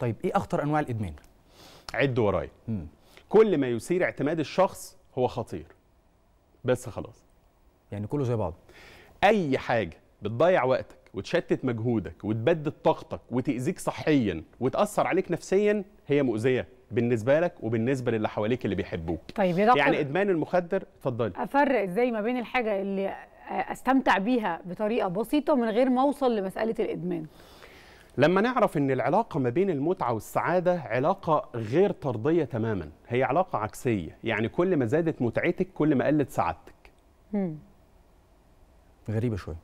طيب ايه اخطر انواع الادمان عد ورايا كل ما يثير اعتماد الشخص هو خطير بس خلاص يعني كله زي بعض اي حاجه بتضيع وقتك وتشتت مجهودك وتبدد طاقتك وتاذيك صحيا وتاثر عليك نفسيا هي مؤذيه بالنسبه لك وبالنسبه للي حواليك اللي بيحبوك طيب يا دكتور يعني ادمان المخدر اتفضلي افرق ازاي ما بين الحاجه اللي استمتع بيها بطريقه بسيطه من غير ما اوصل لمساله الادمان لما نعرف ان العلاقه ما بين المتعه والسعاده علاقه غير طرديه تماما هي علاقه عكسيه يعني كل ما زادت متعتك كل ما قلت سعادتك غريبه شويه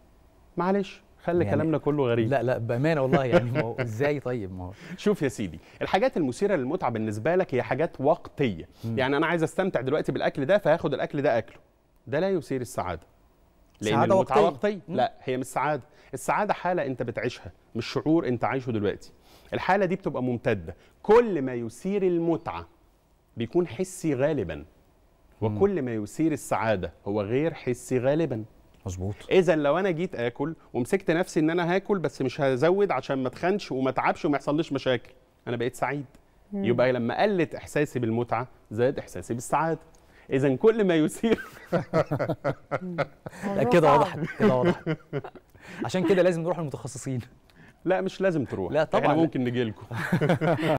معلش خلي يعني كلامنا كله غريب لا لا بامانه والله يعني ما هو ازاي طيب ما هو شوف يا سيدي الحاجات المثيره للمتعه بالنسبه لك هي حاجات وقتيه يعني انا عايز استمتع دلوقتي بالاكل ده فهاخد الاكل ده اكله ده لا يثير السعاده لان سعادة المتعه وقتية. لا هي مش سعاده السعاده حاله انت بتعيشها مش شعور انت عايشه دلوقتي الحاله دي بتبقى ممتده كل ما يثير المتعه بيكون حسي غالبا وكل ما يثير السعاده هو غير حسي غالبا مظبوط اذا لو انا جيت اكل ومسكت نفسي ان انا هاكل بس مش هزود عشان ما اتخنش وما اتعبش وما يحصلليش مشاكل انا بقيت سعيد مم. يبقى لما قلت احساسي بالمتعه زاد احساسي بالسعاده اذا كل ما يثير لا كده وضحت كده واضح عشان كده لازم نروح للمتخصصين لا مش لازم تروح لا طبعا احنا ممكن نجي لكم